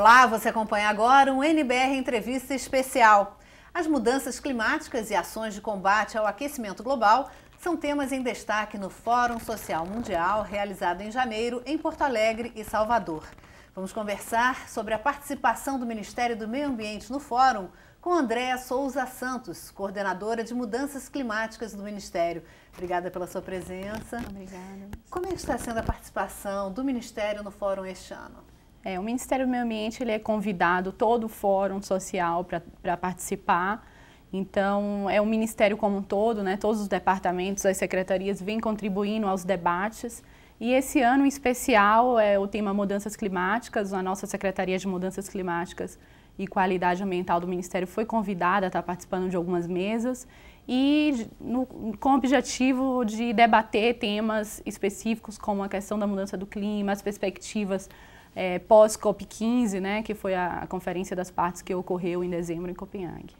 Olá, você acompanha agora um NBR Entrevista Especial. As mudanças climáticas e ações de combate ao aquecimento global são temas em destaque no Fórum Social Mundial realizado em janeiro em Porto Alegre e Salvador. Vamos conversar sobre a participação do Ministério do Meio Ambiente no fórum com Andréa Souza Santos, coordenadora de Mudanças Climáticas do Ministério. Obrigada pela sua presença. Obrigada. Como é está sendo a participação do Ministério no fórum este ano? É, o Ministério do Meio Ambiente ele é convidado todo o fórum social para participar. Então, é o Ministério como um todo, né? todos os departamentos, as secretarias vêm contribuindo aos debates. E esse ano, em especial, é o tema mudanças climáticas. A nossa Secretaria de Mudanças Climáticas e Qualidade Ambiental do Ministério foi convidada a estar participando de algumas mesas e no, com o objetivo de debater temas específicos como a questão da mudança do clima, as perspectivas é, pós-COP15, né, que foi a, a, conferência das partes que ocorreu em dezembro em Copenhague.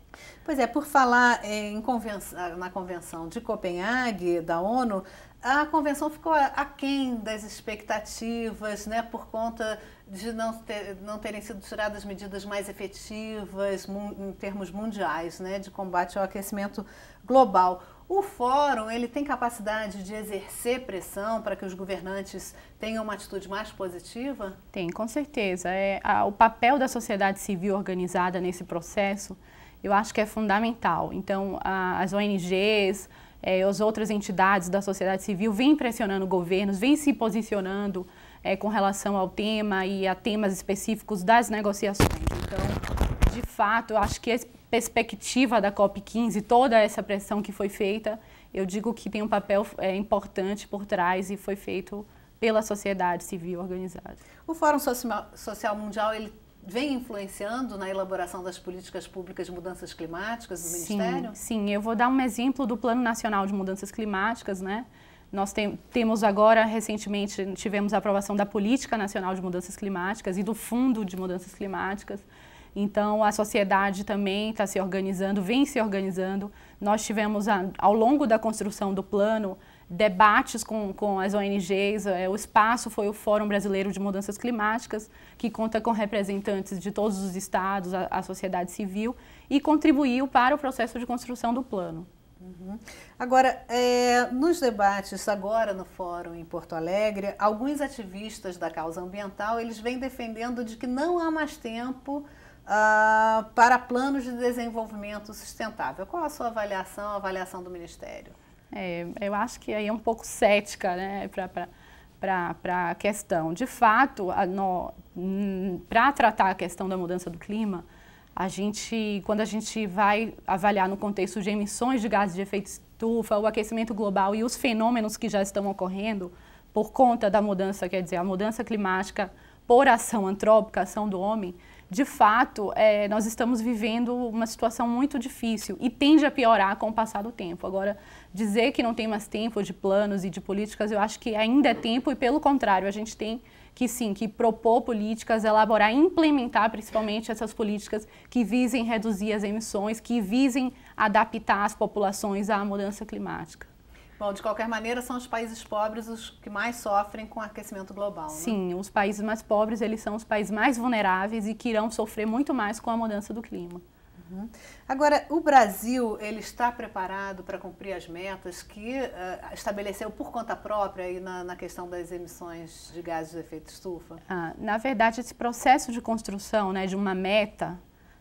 Pois é, por falar é, em na convenção de Copenhague, da ONU, a convenção ficou aquém das expectativas, né, por conta de não, ter, não terem sido tiradas medidas mais efetivas em termos mundiais, né, de combate ao aquecimento global. O fórum ele tem capacidade de exercer pressão para que os governantes tenham uma atitude mais positiva? Tem, com certeza. É, a, o papel da sociedade civil organizada nesse processo, eu acho que é fundamental. Então, a, as ONGs, é, as outras entidades da sociedade civil vêm pressionando governos, vêm se posicionando é, com relação ao tema e a temas específicos das negociações. Então, de fato, eu acho que esse, perspectiva da COP15, toda essa pressão que foi feita, eu digo que tem um papel é, importante por trás e foi feito pela sociedade civil organizada. O Fórum Social Mundial ele vem influenciando na elaboração das políticas públicas de mudanças climáticas do sim, Ministério? Sim, eu vou dar um exemplo do Plano Nacional de Mudanças Climáticas, né? Nós tem, temos agora, recentemente, tivemos a aprovação da Política Nacional de Mudanças Climáticas e do Fundo de Mudanças Climáticas. Então, a sociedade também está se organizando, vem se organizando. Nós tivemos, ao longo da construção do plano, debates com, com as ONGs. É, o espaço foi o Fórum Brasileiro de Mudanças Climáticas, que conta com representantes de todos os estados, a, a sociedade civil, e contribuiu para o processo de construção do plano. Uhum. Agora, é, nos debates agora no fórum em Porto Alegre, alguns ativistas da causa ambiental eles vêm defendendo de que não há mais tempo uh, para planos de desenvolvimento sustentável. Qual a sua avaliação, a avaliação do Ministério? É, eu acho que aí é um pouco cética né, para a questão. De fato, hum, para tratar a questão da mudança do clima, a gente, quando a gente vai avaliar no contexto de emissões de gases de efeito estufa, o aquecimento global e os fenômenos que já estão ocorrendo por conta da mudança, quer dizer, a mudança climática por ação antrópica, ação do homem, de fato, é, nós estamos vivendo uma situação muito difícil e tende a piorar com o passar do tempo. Agora, dizer que não tem mais tempo de planos e de políticas, eu acho que ainda é tempo e, pelo contrário, a gente tem que sim, que propor políticas, elaborar, implementar principalmente essas políticas que visem reduzir as emissões, que visem adaptar as populações à mudança climática. Bom, de qualquer maneira, são os países pobres os que mais sofrem com o aquecimento global. Né? Sim, os países mais pobres eles são os países mais vulneráveis e que irão sofrer muito mais com a mudança do clima. Uhum. Agora, o Brasil ele está preparado para cumprir as metas que uh, estabeleceu por conta própria aí na, na, questão das emissões de gases de efeito estufa? Ah, na verdade, esse processo de construção né, de uma meta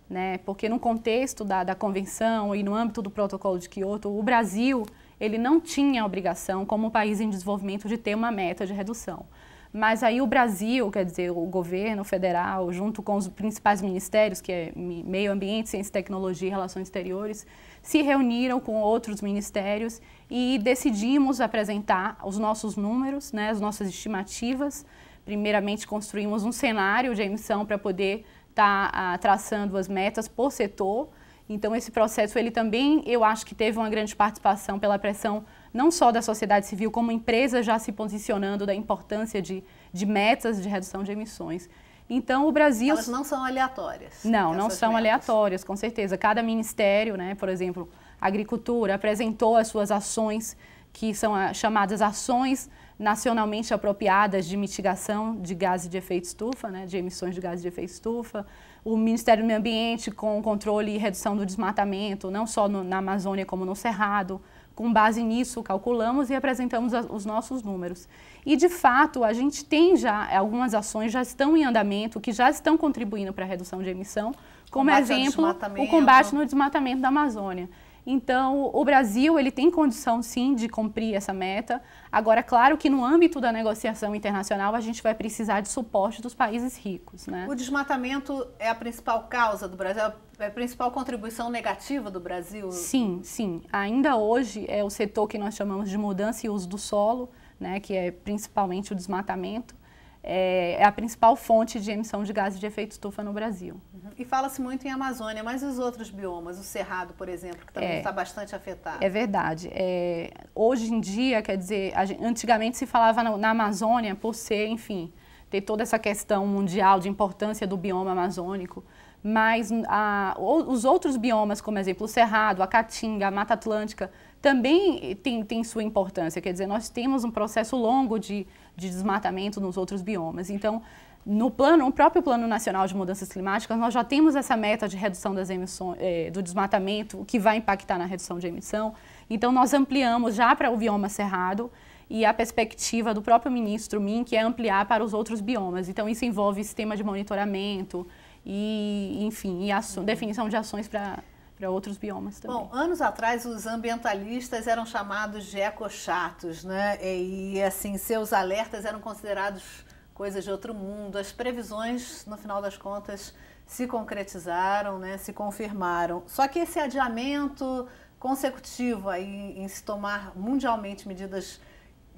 né? Porque no contexto da, da convenção e no âmbito do protocolo de Quioto, o Brasil ele não tinha a obrigação, como um país em desenvolvimento, de ter uma meta de redução. Mas aí o Brasil, quer dizer, o governo federal, junto com os principais ministérios, que é Meio Ambiente, Ciência e Tecnologia e Relações Exteriores, se reuniram com outros ministérios e decidimos apresentar os nossos números, né, as nossas estimativas. Primeiramente, construímos um cenário de emissão para poder estar tá, ah, traçando as metas por setor então esse processo ele também, eu acho que teve uma grande participação pela pressão não só da sociedade civil, como empresas já se posicionando da importância de, de metas de redução de emissões. Então o Brasil elas não são aleatórias. Não, não são metas. aleatórias, com certeza. Cada ministério, né, por exemplo, agricultura apresentou as suas ações que são chamadas ações nacionalmente apropriadas de mitigação de gases de efeito estufa, né, de emissões de gases de efeito estufa, o Ministério do Meio Ambiente com controle e redução do desmatamento, não só no, na Amazônia como no Cerrado. Com base nisso, calculamos e apresentamos a, os nossos números. E, de fato, a gente tem já, algumas ações já estão em andamento, que já estão contribuindo para a redução de emissão, como combate exemplo, o combate no desmatamento da Amazônia. Então, o Brasil ele tem condição sim de cumprir essa meta. Agora, claro que no âmbito da negociação internacional a gente vai precisar de suporte dos países ricos, né? O desmatamento é a principal causa do Brasil, é a principal contribuição negativa do Brasil? Sim, sim. Ainda hoje é o setor que nós chamamos de mudança e uso do solo, né, que é principalmente o desmatamento. É, é, a principal fonte de emissão de gases de efeito estufa no Brasil. Uhum. E fala-se muito em Amazônia, mas os outros biomas, o Cerrado, por exemplo, que também é, está bastante afetado. É verdade. É, hoje em dia, quer dizer, antigamente se falava na, na Amazônia por ser, enfim, ter toda essa questão mundial de importância do bioma amazônico mas a, ah, os outros biomas, como exemplo o Cerrado, a Caatinga, a Mata Atlântica, também tem, tem sua importância. Quer dizer, nós temos um processo longo de, de desmatamento nos outros biomas. Então, no plano, o próprio Plano Nacional de Mudanças Climáticas, nós já temos essa meta de redução das emissões, eh, do desmatamento, que vai impactar na redução de emissão. Então, nós ampliamos já para o bioma cerrado e a perspectiva do próprio ministro Min, que é ampliar para os outros biomas. Então, isso envolve sistema de monitoramento, e, enfim, e aço, uhum. definição de ações para para outros biomas também. Bom, anos atrás os ambientalistas eram chamados de ecochatos, né? E assim, seus alertas eram considerados coisas de outro mundo. As previsões, no final das contas, se concretizaram, né? Se confirmaram. Só que esse adiamento consecutivo aí em se tomar mundialmente medidas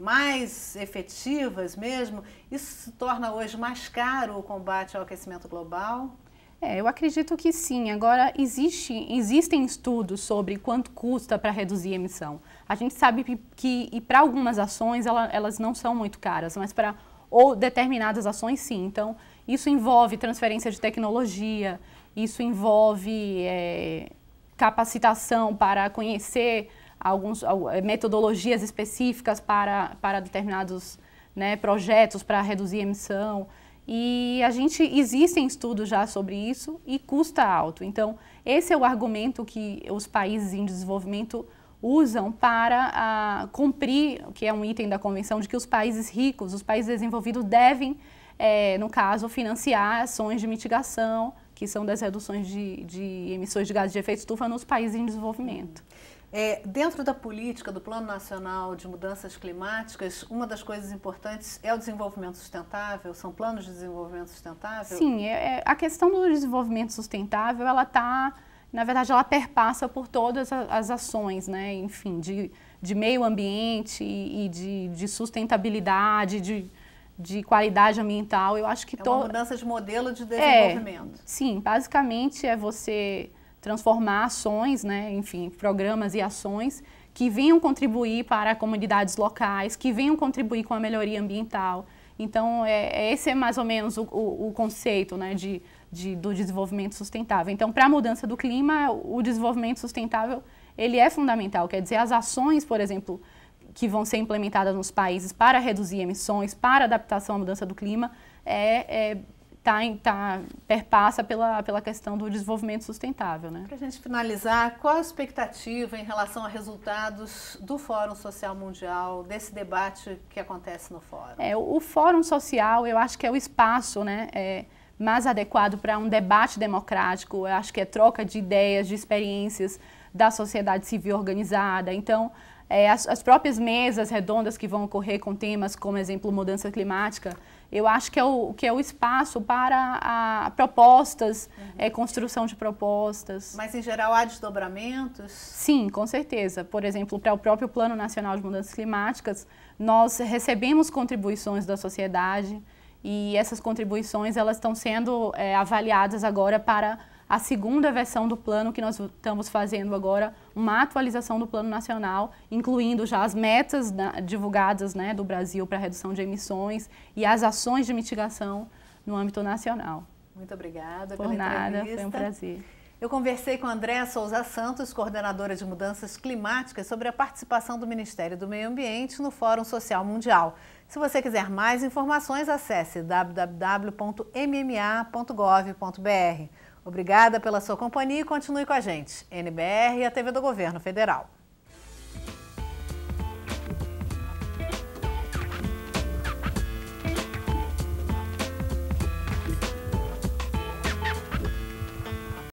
mais efetivas mesmo, isso torna hoje mais caro o combate ao aquecimento global? É, eu acredito que sim. Agora, existe, existem estudos sobre quanto custa para reduzir a emissão. A gente sabe que, que para algumas ações ela, elas não são muito caras, mas para ou determinadas ações sim. Então, isso envolve transferência de tecnologia, isso envolve é, capacitação para conhecer alguns, eh, metodologias específicas para, para determinados né, projetos para reduzir emissão. E a gente existem estudos já sobre isso e custa alto. Então, esse é o argumento que os países em desenvolvimento usam para a, ah, cumprir, que é um item da convenção, de que os países ricos, os países desenvolvidos devem, é, no caso, financiar ações de mitigação, que são das reduções de, de emissões de gases de efeito estufa nos países em desenvolvimento. É, dentro da política do Plano Nacional de Mudanças Climáticas, uma das coisas importantes é o desenvolvimento sustentável. São planos de desenvolvimento sustentável. Sim, é, é, a questão do desenvolvimento sustentável, ela está, na verdade, ela perpassa por todas as, as ações, né? Enfim, de, de meio ambiente e, e de, de sustentabilidade, de de qualidade ambiental, eu acho que... É uma to... mudança de modelo de é, desenvolvimento. É, sim, basicamente é você transformar ações, né, enfim, programas e ações que venham contribuir para comunidades locais, que venham contribuir com a melhoria ambiental. Então, é, é, esse é mais ou menos o, o, o conceito né, de, de, do desenvolvimento sustentável. Então, para a mudança do clima, o desenvolvimento sustentável ele é fundamental. Quer dizer, as ações, por exemplo, que vão ser implementadas nos países para reduzir emissões, para adaptação à mudança do clima, é, é tá, tá, perpassa pela, pela questão do desenvolvimento sustentável. Né? Para a gente finalizar, qual a expectativa em relação a resultados do Fórum Social Mundial, desse debate que acontece no Fórum? É, o, o Fórum Social, eu acho que é o espaço né, é, mais adequado para um debate democrático, eu acho que é troca de ideias, de experiências da sociedade civil organizada. Então, é, as, as próprias mesas redondas que vão ocorrer com temas como, exemplo, mudança climática, eu acho que é o, que é o espaço para a, propostas, é, uhum. é, construção de propostas. Mas, em geral, há desdobramentos? Sim, com certeza. Por exemplo, para o próprio Plano Nacional de Mudanças Climáticas, nós recebemos contribuições da sociedade e essas contribuições elas estão sendo é, avaliadas agora para a segunda versão do plano que nós estamos fazendo agora, uma atualização do plano nacional, incluindo já as metas da, divulgadas né, do Brasil para redução de emissões e as ações de mitigação no âmbito nacional. Muito obrigada Por pela nada, entrevista. foi um prazer. Eu conversei com Andréa Souza Santos, coordenadora de mudanças climáticas, sobre a participação do Ministério do Meio Ambiente no Fórum Social Mundial. Se você quiser mais informações, acesse www.mma.gov.br. Obrigada pela sua companhia e continue com a gente. NBR e a TV do Governo Federal.